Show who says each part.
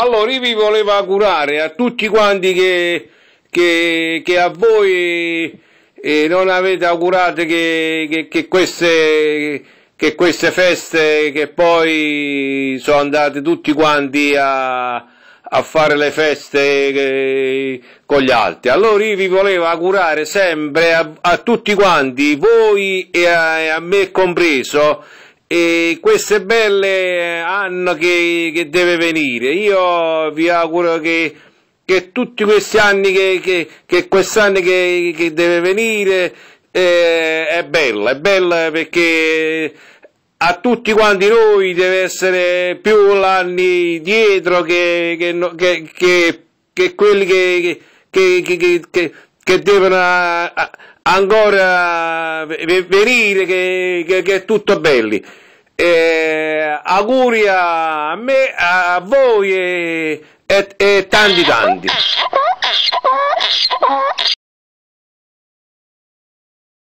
Speaker 1: Allora io vi
Speaker 2: volevo augurare a tutti quanti che, che, che a voi eh, non avete augurato che, che, queste, che, queste, feste che poi sono andate tutti quanti a, a fare le feste eh, con gli altri. Allora io vi volevo augurare sempre a, a tutti quanti, voi e a, a me compreso, e queste belle eh, anno che, che, deve venire. Io vi auguro che, che tutti questi anni che, che, che quest'anno che, che deve venire eh, è bella, è bella perché a tutti quanti noi deve essere più l'anni dietro che, che, che, che quelli che, che devono eh, eh, ancora venire, che, che, che è tutto belli. Eh, auguri a me, a voi e, e, e tanti tanti.
Speaker 1: Eh,